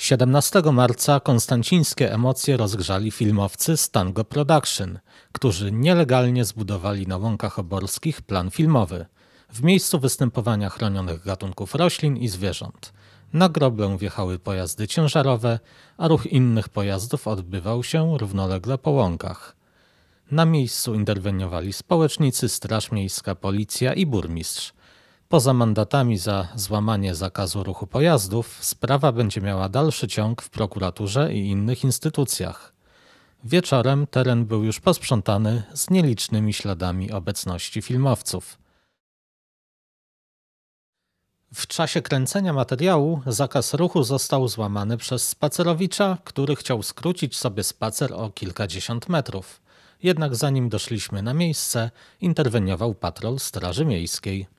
17 marca konstancińskie emocje rozgrzali filmowcy Stango Production, którzy nielegalnie zbudowali na łąkach oborskich plan filmowy w miejscu występowania chronionych gatunków roślin i zwierząt. Na grobę wjechały pojazdy ciężarowe, a ruch innych pojazdów odbywał się równolegle po łąkach. Na miejscu interweniowali społecznicy, Straż Miejska, Policja i burmistrz. Poza mandatami za złamanie zakazu ruchu pojazdów, sprawa będzie miała dalszy ciąg w prokuraturze i innych instytucjach. Wieczorem teren był już posprzątany z nielicznymi śladami obecności filmowców. W czasie kręcenia materiału zakaz ruchu został złamany przez spacerowicza, który chciał skrócić sobie spacer o kilkadziesiąt metrów. Jednak zanim doszliśmy na miejsce, interweniował patrol Straży Miejskiej.